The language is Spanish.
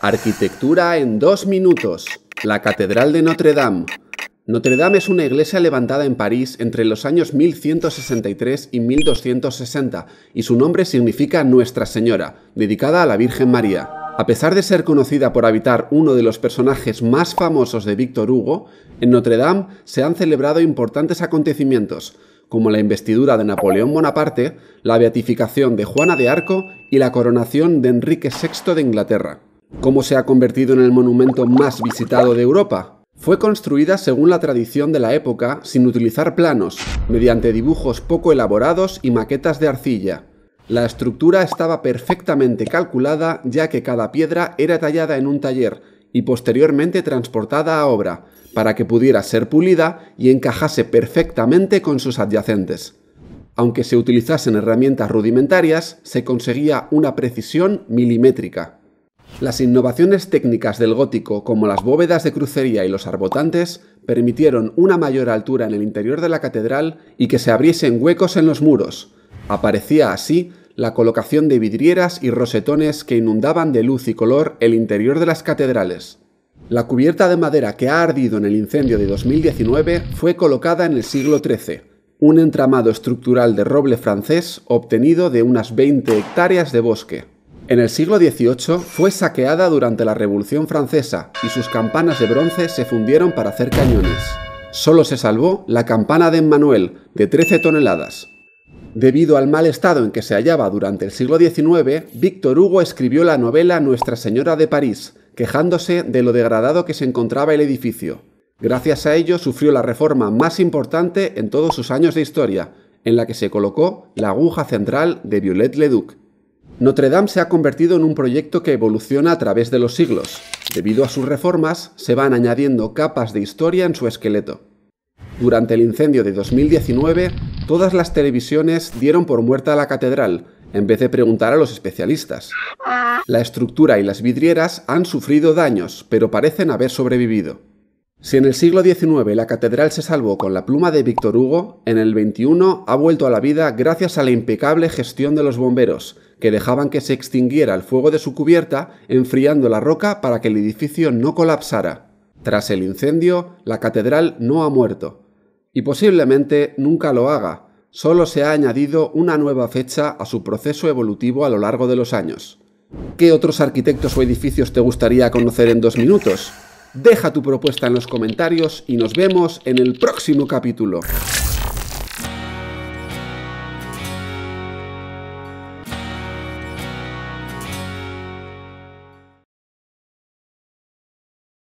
Arquitectura en dos minutos. La Catedral de Notre Dame. Notre Dame es una iglesia levantada en París entre los años 1163 y 1260 y su nombre significa Nuestra Señora, dedicada a la Virgen María. A pesar de ser conocida por habitar uno de los personajes más famosos de Víctor Hugo, en Notre Dame se han celebrado importantes acontecimientos, como la investidura de Napoleón Bonaparte, la beatificación de Juana de Arco y la coronación de Enrique VI de Inglaterra. ¿Cómo se ha convertido en el monumento más visitado de Europa? Fue construida según la tradición de la época sin utilizar planos, mediante dibujos poco elaborados y maquetas de arcilla. La estructura estaba perfectamente calculada ya que cada piedra era tallada en un taller y posteriormente transportada a obra, para que pudiera ser pulida y encajase perfectamente con sus adyacentes. Aunque se utilizasen herramientas rudimentarias, se conseguía una precisión milimétrica. Las innovaciones técnicas del gótico, como las bóvedas de crucería y los arbotantes, permitieron una mayor altura en el interior de la catedral y que se abriesen huecos en los muros. Aparecía así la colocación de vidrieras y rosetones que inundaban de luz y color el interior de las catedrales. La cubierta de madera que ha ardido en el incendio de 2019 fue colocada en el siglo XIII, un entramado estructural de roble francés obtenido de unas 20 hectáreas de bosque. En el siglo XVIII fue saqueada durante la Revolución Francesa y sus campanas de bronce se fundieron para hacer cañones. Solo se salvó la campana de Emmanuel, de 13 toneladas. Debido al mal estado en que se hallaba durante el siglo XIX, Víctor Hugo escribió la novela Nuestra Señora de París, quejándose de lo degradado que se encontraba el edificio. Gracias a ello sufrió la reforma más importante en todos sus años de historia, en la que se colocó la aguja central de violet Leduc. Notre Dame se ha convertido en un proyecto que evoluciona a través de los siglos. Debido a sus reformas, se van añadiendo capas de historia en su esqueleto. Durante el incendio de 2019, todas las televisiones dieron por muerta a la catedral, en vez de preguntar a los especialistas. La estructura y las vidrieras han sufrido daños, pero parecen haber sobrevivido. Si en el siglo XIX la catedral se salvó con la pluma de Víctor Hugo, en el XXI ha vuelto a la vida gracias a la impecable gestión de los bomberos, que dejaban que se extinguiera el fuego de su cubierta, enfriando la roca para que el edificio no colapsara. Tras el incendio, la catedral no ha muerto. Y posiblemente nunca lo haga, solo se ha añadido una nueva fecha a su proceso evolutivo a lo largo de los años. ¿Qué otros arquitectos o edificios te gustaría conocer en dos minutos? Deja tu propuesta en los comentarios y nos vemos en el próximo capítulo.